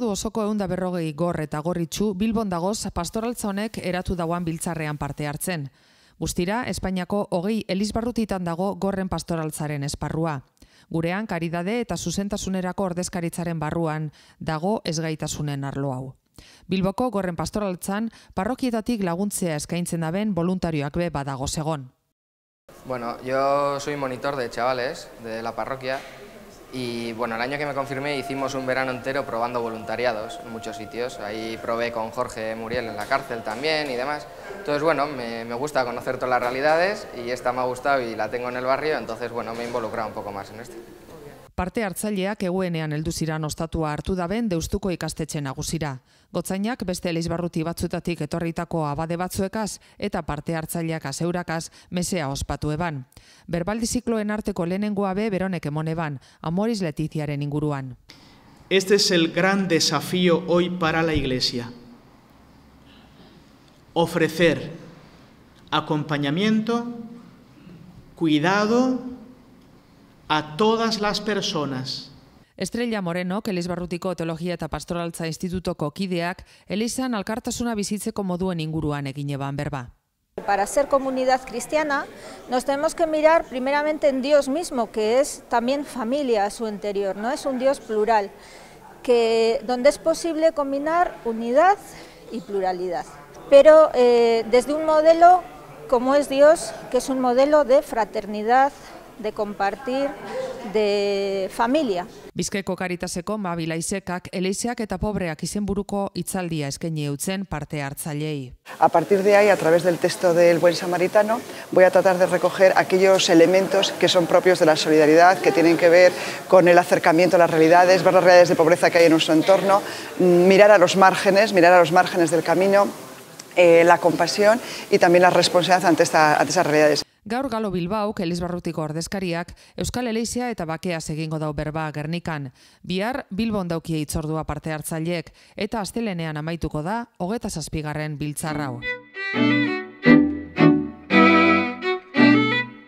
du osoko eunda berrogei gor eta gorritxu Bilbon dagoz pastoraltza honek eratu dauan biltzarrean parte hartzen. Guztira, Espainiako hogei elizbarrutitan dago gorren pastoraltzaren esparrua. Gurean, karidade eta zuzentasunerako ordezkaritzaren barruan dago ezgaitasunen arlo hau. Bilboko gorren pastoraltzan, parrokietatik laguntzea eskaintzen daben voluntarioak be badago segon. Bueno, yo soy monitor de chavales de la parroquia Y bueno, el año que me confirmé hicimos un verano entero probando voluntariados en muchos sitios. Ahí probé con Jorge Muriel en la cárcel también y demás. Entonces, bueno, me, gusta conocer todas las realidades y esta me ha gustado y la tengo en el barrio, entonces, bueno, me he involucrado un poco más en esto. parte hartzaileak eguenean heldu ziran ostatua hartu daben deustuko ikastetxe nagusira. Gotzainak beste elizbarruti batzutatik etorritako abade batzuekaz eta parte hartzaileak aseurakaz mesea ospatu eban. Berbaldizikloen arteko lehenengoa be beronek emoneban, amoriz letiziaren inguruan. Este es el gran desafío hoy para la iglesia. Ofrecer acompañamiento, cuidado, cuidado, a todas las personas. Estrella Moreno, que Barrutiko Teologia eta Pastoraltza Institutoko kideak, Elizan alkartasuna bizitzeko moduen inguruan e berba. Para ser comunidad cristiana nos tenemos que mirar primeramente en Dios mismo, que es también familia a su interior, ¿no? es un Dios plural, que, donde es posible combinar unidad y pluralidad, pero eh, desde un modelo como es Dios, que es un modelo de fraternidad, de compartir, de familia. A partir de ahí, a través del texto del Buen Samaritano, voy a tratar de recoger aquellos elementos que son propios de la solidaridad, que tienen que ver con el acercamiento a las realidades, ver las realidades de pobreza que hay en nuestro entorno, mm, mirar a los márgenes, mirar a los márgenes del camino, eh, la compasión y también la responsabilidad ante esas realidades. Gaur galo Bilbao, Keliz Barrutiko ordezkariak, Euskal Eleizia eta Bakea segingo dau berba gernikan. Bihar, Bilbon daukie itzordua parte hartzaliek, eta astelenean amaituko da, hogeta zazpigarren biltzarrao.